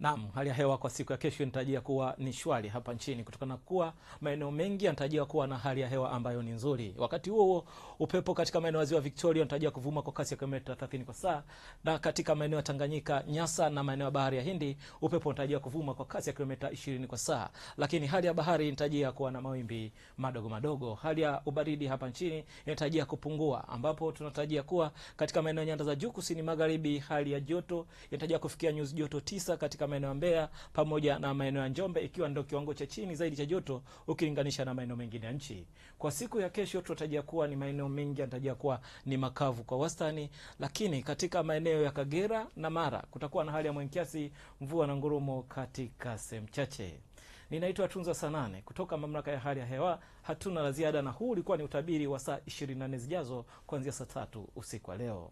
Naam, hali ya hewa kwa siku ya kesho inatarajia kuwa ni shwari hapa nchini kutokana na kuwa maeneo mengi yanatarajiwa kuwa na hali ya hewa ambayo ni nzuri. Wakati huo huo, upepo katika maeneo ya ziwa Victoria unatarajiwa kuvuma kwa kasi ya kilomita 30 kwa saa, na katika maeneo ya Tanganyika, Nyasa na maeneo ya bahari ya Hindi upepo unatarajiwa kuvuma kwa kasi ya kilomita 20 kwa saa, lakini hali ya bahari inatarajia kuwa na mawimbi madogo madogo. Hali ya ubaridi hapa nchini inatarajia kupungua, ambapo tunatarajia kuwa katika maeneo ya nyanda za juu kusini magharibi, hali ya joto inatarajia kufikia nyuzi joto 9 katika maeneo ya Mbeya pamoja na maeneo ya Njombe, ikiwa ndio kiwango cha chini zaidi cha joto ukilinganisha na maeneo mengine ya nchi. Kwa siku ya kesho tunatarajia kuwa ni maeneo mengi yanatarajia kuwa ni makavu kwa wastani, lakini katika maeneo ya Kagera na Mara kutakuwa na hali ya mwenkiasi, mvua na ngurumo katika sehemu chache. Ninaitwa Tunza Sanane kutoka mamlaka ya hali ya hewa. Hatuna la ziada, na huu ulikuwa ni utabiri wa saa 24 zijazo kuanzia saa tatu usiku wa leo.